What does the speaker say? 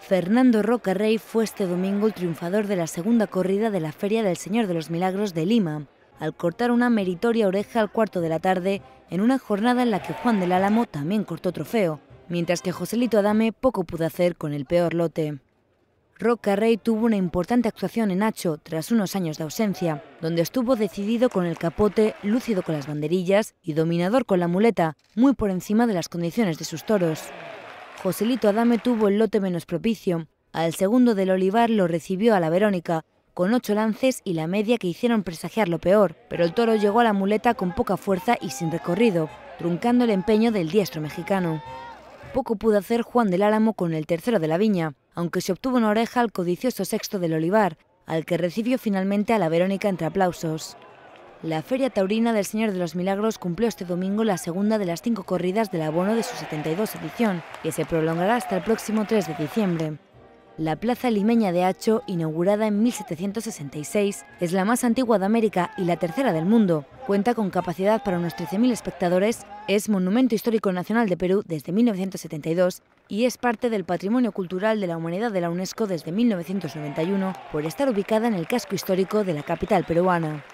Fernando Rey fue este domingo el triunfador de la segunda corrida de la Feria del Señor de los Milagros de Lima, al cortar una meritoria oreja al cuarto de la tarde en una jornada en la que Juan del Álamo también cortó trofeo, mientras que Joselito Adame poco pudo hacer con el peor lote. Rey tuvo una importante actuación en Hacho tras unos años de ausencia, donde estuvo decidido con el capote, lúcido con las banderillas y dominador con la muleta, muy por encima de las condiciones de sus toros. Joselito Adame tuvo el lote menos propicio. Al segundo del olivar lo recibió a la Verónica, con ocho lances y la media que hicieron presagiar lo peor, pero el toro llegó a la muleta con poca fuerza y sin recorrido, truncando el empeño del diestro mexicano. Poco pudo hacer Juan del Álamo con el tercero de la viña, aunque se obtuvo una oreja al codicioso sexto del olivar, al que recibió finalmente a la Verónica entre aplausos. La Feria Taurina del Señor de los Milagros cumplió este domingo la segunda de las cinco corridas del abono de su 72 edición, que se prolongará hasta el próximo 3 de diciembre. La Plaza Limeña de Hacho, inaugurada en 1766, es la más antigua de América y la tercera del mundo. Cuenta con capacidad para unos 13.000 espectadores, es Monumento Histórico Nacional de Perú desde 1972 y es parte del Patrimonio Cultural de la Humanidad de la UNESCO desde 1991 por estar ubicada en el casco histórico de la capital peruana.